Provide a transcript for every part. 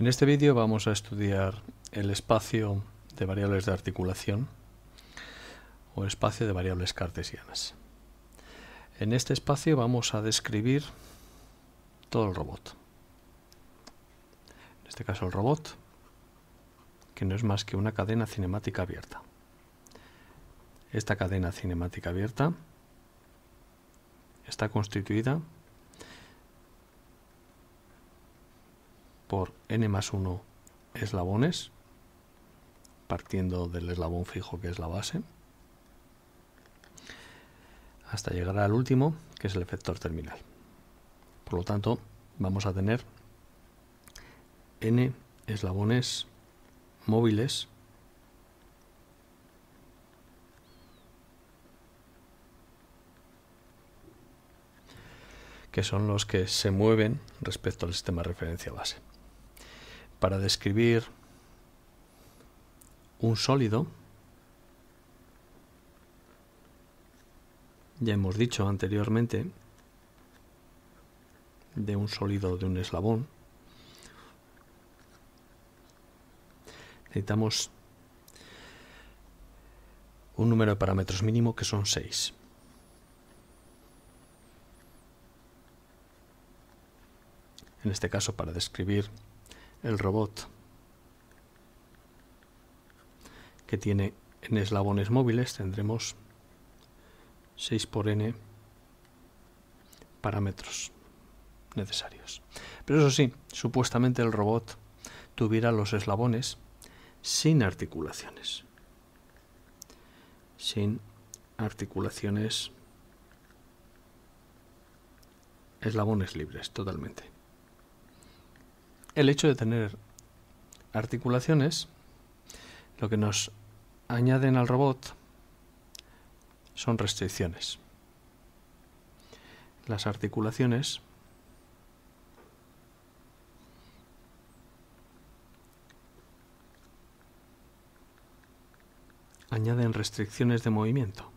En este vídeo vamos a estudiar el espacio de variables de articulación o espacio de variables cartesianas. En este espacio vamos a describir todo el robot. En este caso el robot, que no es más que una cadena cinemática abierta. Esta cadena cinemática abierta está constituida por n más 1 eslabones, partiendo del eslabón fijo que es la base, hasta llegar al último, que es el efector terminal. Por lo tanto, vamos a tener n eslabones móviles que son los que se mueven respecto al sistema de referencia base para describir un sólido. Ya hemos dicho anteriormente de un sólido de un eslabón. Necesitamos un número de parámetros mínimo que son 6. En este caso, para describir el robot que tiene en eslabones móviles tendremos 6 por n parámetros necesarios. Pero eso sí, supuestamente el robot tuviera los eslabones sin articulaciones. Sin articulaciones eslabones libres totalmente el hecho de tener articulaciones, lo que nos añaden al robot son restricciones. Las articulaciones añaden restricciones de movimiento,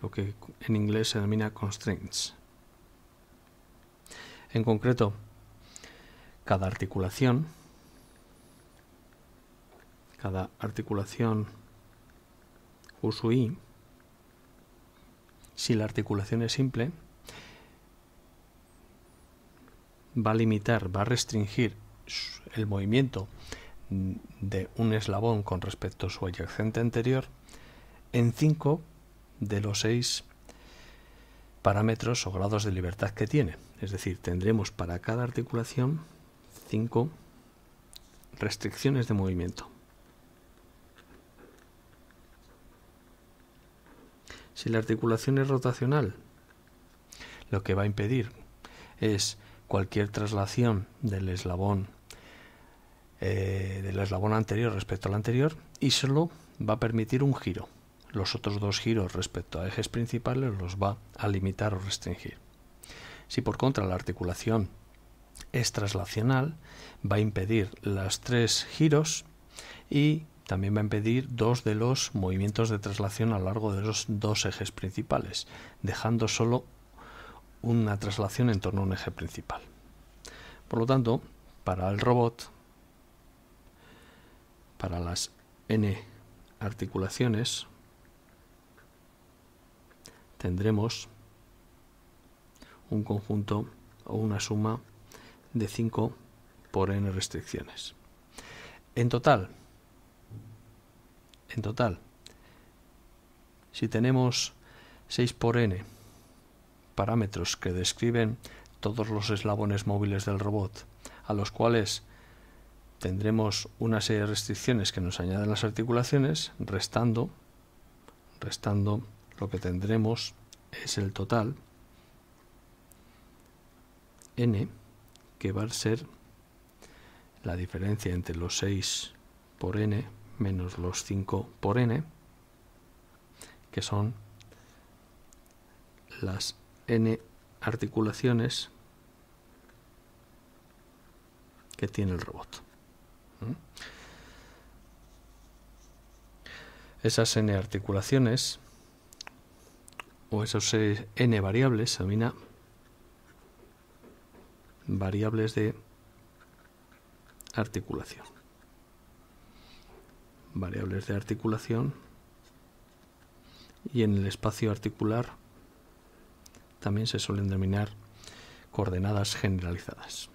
lo que en inglés se denomina constraints. En concreto, cada articulación, cada articulación USUI, si la articulación es simple, va a limitar, va a restringir el movimiento de un eslabón con respecto a su adyacente anterior en 5 de los 6 parámetros o grados de libertad que tiene. Es decir, tendremos para cada articulación cinco restricciones de movimiento. Si la articulación es rotacional, lo que va a impedir es cualquier traslación del eslabón eh, del eslabón anterior respecto al anterior y solo va a permitir un giro los otros dos giros respecto a ejes principales los va a limitar o restringir. Si por contra la articulación es traslacional, va a impedir los tres giros y también va a impedir dos de los movimientos de traslación a lo largo de los dos ejes principales, dejando solo una traslación en torno a un eje principal. Por lo tanto, para el robot, para las n articulaciones, tendremos un conjunto o una suma de 5 por n restricciones. En total, en total, si tenemos 6 por n parámetros que describen todos los eslabones móviles del robot, a los cuales tendremos una serie de restricciones que nos añaden las articulaciones, restando, restando lo que tendremos es el total n que va a ser la diferencia entre los 6 por n menos los 5 por n que son las n articulaciones que tiene el robot. Esas n articulaciones o esos eh, n variables, variables de articulación. Variables de articulación y en el espacio articular también se suelen denominar coordenadas generalizadas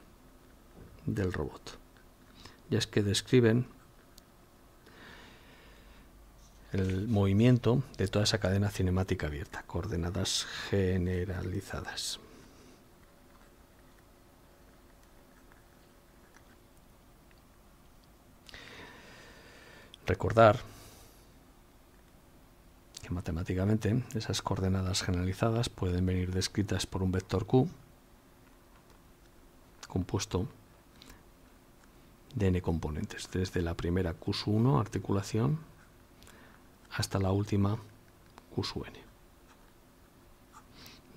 del robot, ya es que describen el movimiento de toda esa cadena cinemática abierta, coordenadas generalizadas. Recordar que matemáticamente esas coordenadas generalizadas pueden venir descritas por un vector q compuesto de n componentes, desde la primera q1 articulación hasta la última Q n.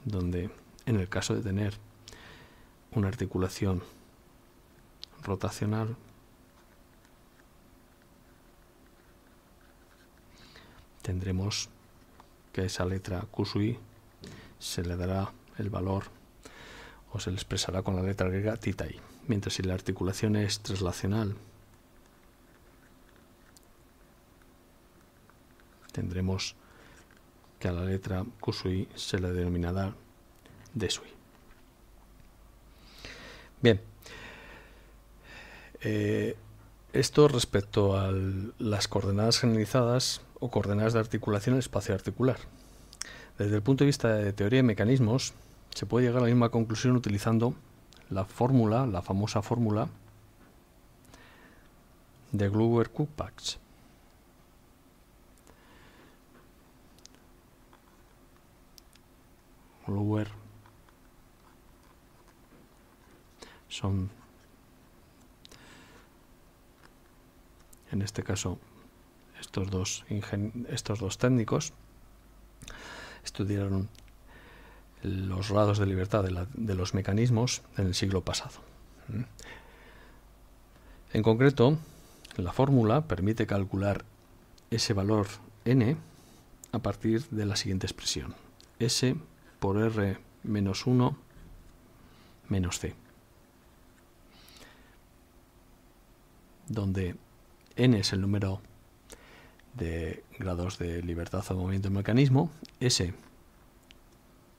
Donde en el caso de tener una articulación rotacional, tendremos que esa letra Q i se le dará el valor o se le expresará con la letra griega tita i. Mientras si la articulación es traslacional, tendremos que a la letra Kusui se la denominará Desui. Bien, eh, esto respecto a las coordenadas generalizadas o coordenadas de articulación en espacio articular. Desde el punto de vista de teoría de mecanismos, se puede llegar a la misma conclusión utilizando la fórmula, la famosa fórmula de Gluer-Kupach. Lower. Son, en este caso, estos dos, estos dos técnicos estudiaron los grados de libertad de, de, los mecanismos en el siglo pasado. ¿Mm? En concreto, la fórmula permite calcular ese valor n a partir de la siguiente expresión. S por R menos 1 menos C. Donde N es el número de grados de libertad o movimiento del mecanismo, S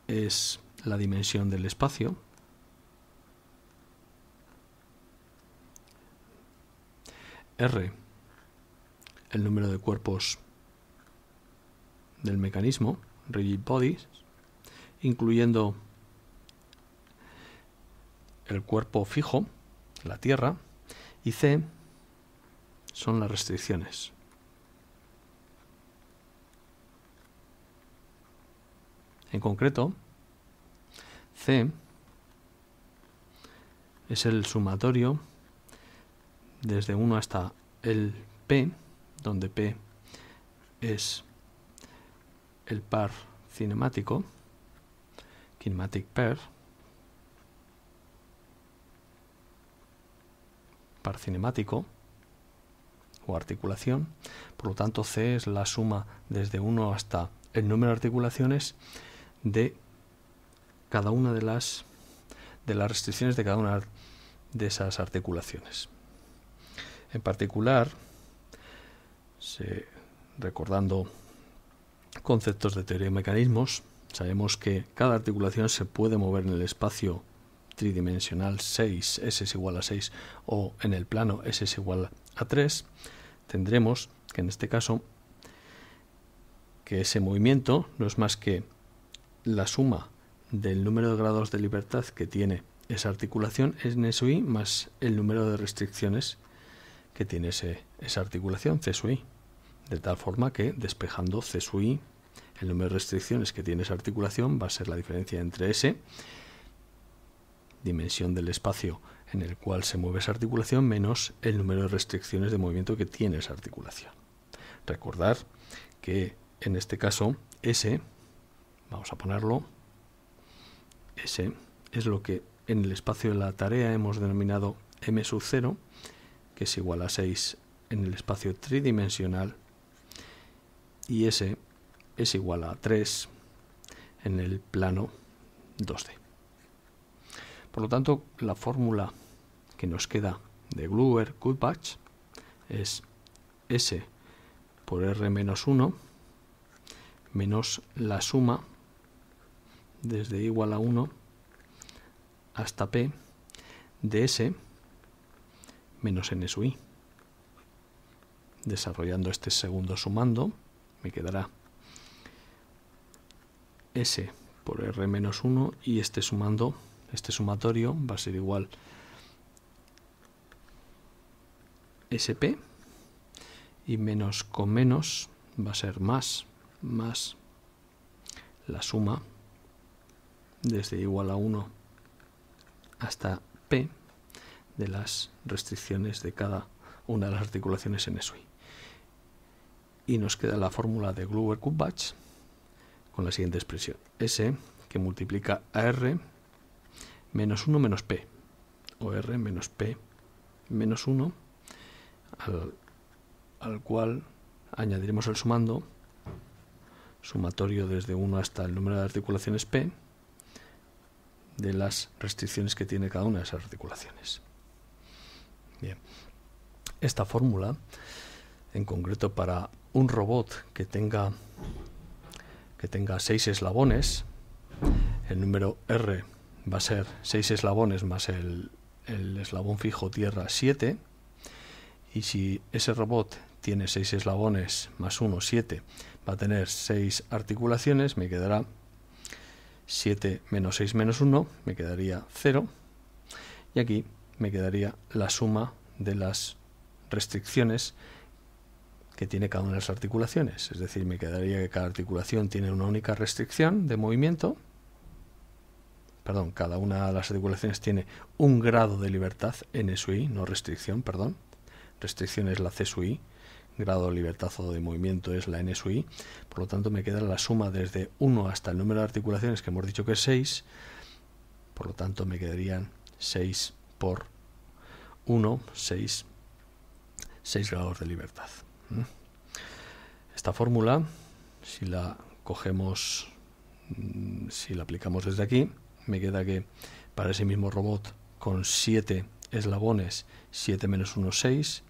es la dimensión del espacio, R el número de cuerpos del mecanismo, rigid bodies, incluyendo el cuerpo fijo, la Tierra, y C son las restricciones. En concreto, C es el sumatorio desde 1 hasta el P, donde P es el par cinemático kinematic pair par cinemático o articulación. Por lo tanto, C es la suma desde 1 hasta el número de articulaciones de cada una de las de las restricciones de cada una de esas articulaciones. En particular, recordando conceptos de teoría de mecanismos, Sabemos que cada articulación se puede mover en el espacio tridimensional 6, s es igual a 6, o en el plano s es igual a 3, tendremos que en este caso que ese movimiento no es más que la suma del número de grados de libertad que tiene esa articulación en SUI más el número de restricciones que tiene esa articulación CSUI, de tal forma que despejando CSUI el número de restricciones que tiene esa articulación va a ser la diferencia entre S, dimensión del espacio en el cual se mueve esa articulación, menos el número de restricciones de movimiento que tiene esa articulación. Recordar que en este caso S, vamos a ponerlo, S es lo que en el espacio de la tarea hemos denominado M sub 0, que es igual a 6 en el espacio tridimensional, y S es igual a 3 en el plano 2D. Por lo tanto, la fórmula que nos queda de gluer kulpach es S por R menos 1 menos la suma desde igual a 1 hasta P de S menos N sub i. Desarrollando este segundo sumando me quedará S por R menos 1 y este sumando, este sumatorio va a ser igual SP y menos con menos va a ser más, más la suma desde igual a 1 hasta P de las restricciones de cada una de las articulaciones en SUI. Y nos queda la fórmula de glover kubach con la siguiente expresión. S que multiplica a R menos 1 menos P. O R menos P menos 1 al, al cual añadiremos el sumando sumatorio desde 1 hasta el número de articulaciones P de las restricciones que tiene cada una de esas articulaciones. Bien, esta fórmula, en concreto para un robot que tenga que tenga seis eslabones. El número R va a ser seis eslabones más el, el eslabón fijo tierra 7. Y si ese robot tiene seis eslabones más 1, 7, va a tener seis articulaciones, me quedará 7 menos 6 menos 1, me quedaría 0. Y aquí me quedaría la suma de las restricciones tiene cada una de las articulaciones. Es decir, me quedaría que cada articulación tiene una única restricción de movimiento. Perdón, cada una de las articulaciones tiene un grado de libertad en i, no restricción, perdón. Restricción es la i, grado de libertad o de movimiento es la NSUI. Por lo tanto, me queda la suma desde 1 hasta el número de articulaciones que hemos dicho que es 6. Por lo tanto, me quedarían 6 por 1, 6, 6 grados de libertad. Esta fórmula, si la cogemos, mm, si la aplicamos desde aquí, me queda que para ese mismo robot con 7 eslabones, 7 menos 1, 6,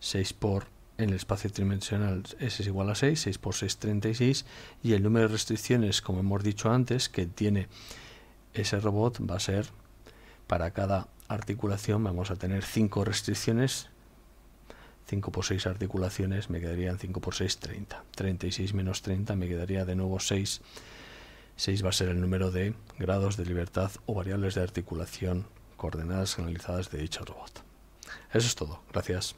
6 por en el espacio tridimensional ese es igual a 6, 6 por 6, 36, y el número de restricciones, como hemos dicho antes, que tiene ese robot va a ser, para cada articulación vamos a tener 5 restricciones 5 por 6 articulaciones me quedarían 5 por 6, 30. 36 menos 30 me quedaría de nuevo 6. 6 va a ser el número de grados de libertad o variables de articulación coordenadas analizadas de dicho robot. Eso es todo. Gracias.